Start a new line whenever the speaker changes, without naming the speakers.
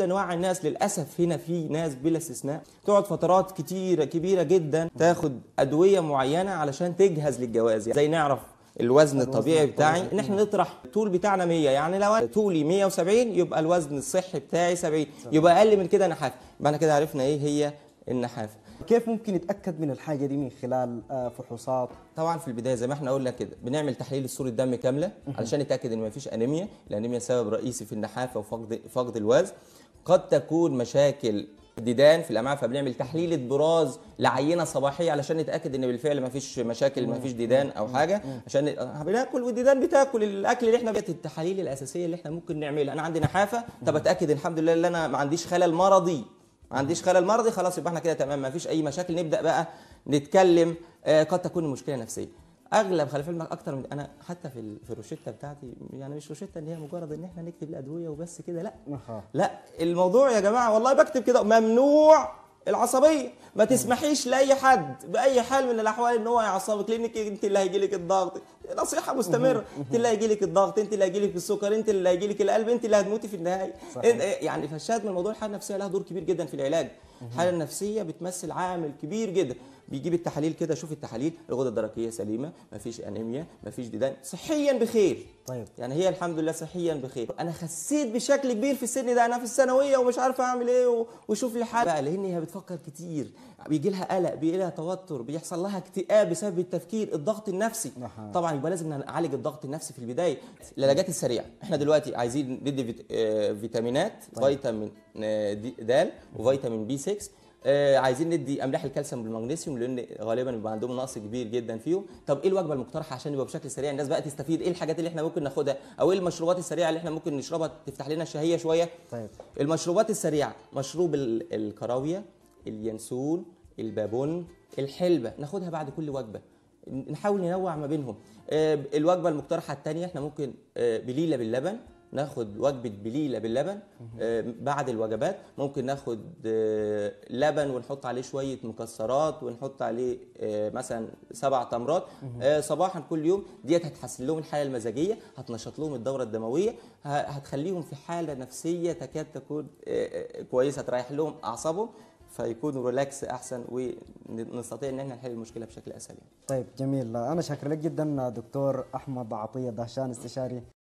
انواع الناس للاسف هنا في ناس بلا استثناء تقعد فترات كتيره كبيره جدا تاخد ادويه معينه علشان تجهز للجواز يعني زي نعرف الوزن الطبيعي بتاعي ان احنا نطرح الطول بتاعنا 100 يعني لو انا طولي 170 يبقى الوزن الصحي بتاعي 70 يبقى اقل من كده نحافه يبقى احنا كده عرفنا ايه هي النحافه كيف ممكن نتاكد من الحاجه دي من خلال آه، فحوصات طبعا في البدايه زي ما احنا قلنا كده بنعمل تحليل صوره الدم كامله علشان نتاكد ان ما فيش انيميا الانيميا سبب رئيسي في النحافه وفقد فقد الوزن قد تكون مشاكل ديدان في الامعاء فبنعمل تحليل البراز لعينه صباحيه علشان نتاكد ان بالفعل ما فيش مشاكل ما فيش ديدان او حاجه عشان بناكل والديدان بتاكل الاكل اللي احنا التحاليل الاساسيه اللي احنا ممكن نعملها انا عندي نحافه طب اتاكد الحمد لله ان انا ما عنديش خلل مرضي ما عنديش خلل مرضي خلاص يبقى احنا كده تمام ما فيش اي مشاكل نبدا بقى نتكلم آه، قد تكون المشكله نفسيه اغلب خلي في اكتر من انا حتى في في الروشته بتاعتي يعني مش روشته ان هي مجرد ان احنا نكتب الادويه وبس كده لا لا الموضوع يا جماعه والله بكتب كده ممنوع العصبيه ما تسمحيش لاي حد باي حال من الاحوال ان هو يعصبك لانك انت اللي هيجي لك الضغط نصيحه مستمره انت اللي هيجي لك الضغط انت اللي هيجي لك السكر انت اللي هيجي لك القلب انت اللي هتموتي في النهايه يعني فالشاهد من الموضوع الحاله النفسيه لها دور كبير جدا في العلاج الحاله النفسيه بتمثل عامل كبير جدا بيجيب التحاليل كده شوف التحاليل الغده الدرقيه سليمه مفيش انيميا مفيش ديدان صحيا بخير طيب يعني هي الحمد لله صحيا بخير انا خسيت بشكل كبير في السن ده انا في الثانويه ومش عارف اعمل ايه وشوف لي حاجه بقى لان هي بتفكر كتير بيجي لها قلق بيجي لها توتر بيحصل لها اكتئاب بسبب التفكير الضغط النفسي طبعا يبقى لازم نعالج الضغط النفسي في البدايه العلاجات السريعه احنا دلوقتي عايزين ندي آه، فيتامينات طيب. فيتامين آه، د وفيتامين بي 6 آه عايزين ندي املاح الكالسيوم بالمغنيسيوم لان غالبا بيبقى عندهم نقص كبير جدا فيهم طب ايه الوجبه المقترحه عشان يبقى بشكل سريع الناس بقى تستفيد ايه الحاجات اللي احنا ممكن ناخدها او ايه المشروبات السريعه اللي احنا ممكن نشربها تفتح لنا الشهيه شويه طيب المشروبات السريعه مشروب الكراويه اليانسون البابون الحلبه ناخدها بعد كل وجبه نحاول ننوع ما بينهم آه، الوجبه المقترحه الثانيه احنا ممكن آه، بليله باللبن ناخد وجبه بليله باللبن آه، بعد الوجبات ممكن ناخد لبن ونحط عليه شويه مكسرات ونحط عليه مثلا سبع تمرات صباحا كل يوم ديت هتحسن لهم الحاله المزاجيه هتنشط لهم الدوره الدمويه هتخليهم في حاله نفسيه تكاد تكون كويسه تريح لهم اعصابهم فيكونوا ريلاكس احسن و نستطيع ان احنا نحل المشكله بشكل اسهل يعني. طيب جميل انا شاكر لك جدا دكتور احمد عطيه دهشان استشاري